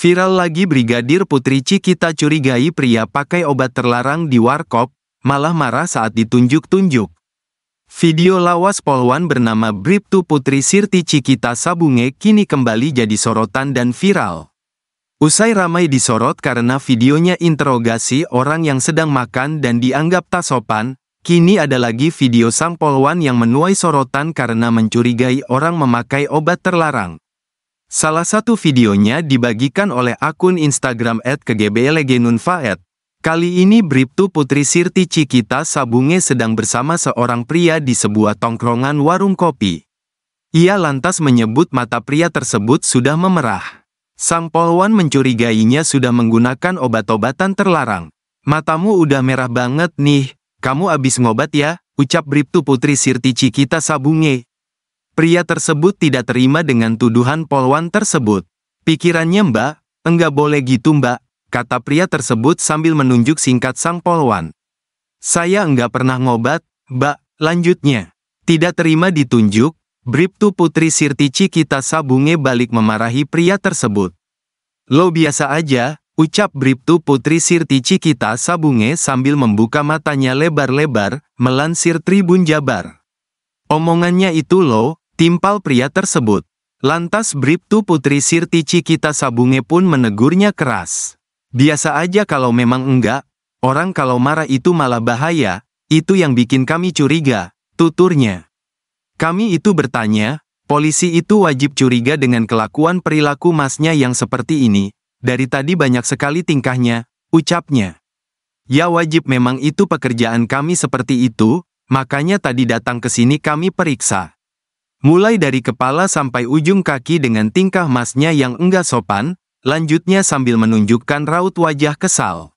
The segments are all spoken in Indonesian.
Viral lagi Brigadir Putri Cikita curigai pria pakai obat terlarang di warkop, malah marah saat ditunjuk-tunjuk. Video lawas polwan bernama Briptu Putri Sirti Cikita Sabunge kini kembali jadi sorotan dan viral. Usai ramai disorot karena videonya interogasi orang yang sedang makan dan dianggap tak sopan, kini ada lagi video sang polwan yang menuai sorotan karena mencurigai orang memakai obat terlarang. Salah satu videonya dibagikan oleh akun Instagram @kgblegenunfaed. Kali ini Briptu Putri Sirti Cikita Sabunge sedang bersama seorang pria di sebuah tongkrongan warung kopi. Ia lantas menyebut mata pria tersebut sudah memerah. Sang polwan mencurigainya sudah menggunakan obat-obatan terlarang. Matamu udah merah banget nih, kamu abis ngobat ya, ucap Briptu Putri Sirti Cikita Sabunge. Pria tersebut tidak terima dengan tuduhan Polwan tersebut. Pikirannya mbak, enggak boleh gitu mbak, kata pria tersebut sambil menunjuk singkat sang Polwan. Saya enggak pernah ngobat, mbak, lanjutnya. Tidak terima ditunjuk, Briptu Putri Sirtici kita sabunge balik memarahi pria tersebut. Lo biasa aja, ucap Briptu Putri Sirtici kita sabunge sambil membuka matanya lebar-lebar, melansir Tribun Jabar. Omongannya itu lo, timpal pria tersebut. Lantas Briptu Putri Sirti Cikita Sabunge pun menegurnya keras. Biasa aja kalau memang enggak, orang kalau marah itu malah bahaya, itu yang bikin kami curiga, tuturnya. Kami itu bertanya, polisi itu wajib curiga dengan kelakuan perilaku masnya yang seperti ini, dari tadi banyak sekali tingkahnya, ucapnya. Ya wajib memang itu pekerjaan kami seperti itu, makanya tadi datang ke sini kami periksa. Mulai dari kepala sampai ujung kaki dengan tingkah masnya yang enggak sopan, lanjutnya sambil menunjukkan raut wajah kesal.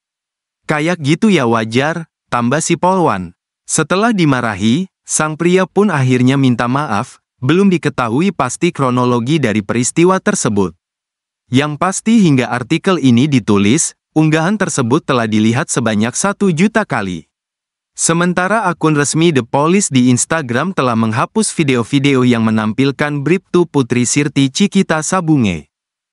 Kayak gitu ya wajar, tambah si Polwan. Setelah dimarahi, sang pria pun akhirnya minta maaf, belum diketahui pasti kronologi dari peristiwa tersebut. Yang pasti hingga artikel ini ditulis, unggahan tersebut telah dilihat sebanyak satu juta kali. Sementara akun resmi The Police di Instagram telah menghapus video-video yang menampilkan Bribtu Putri Sirti Cikita Sabunge.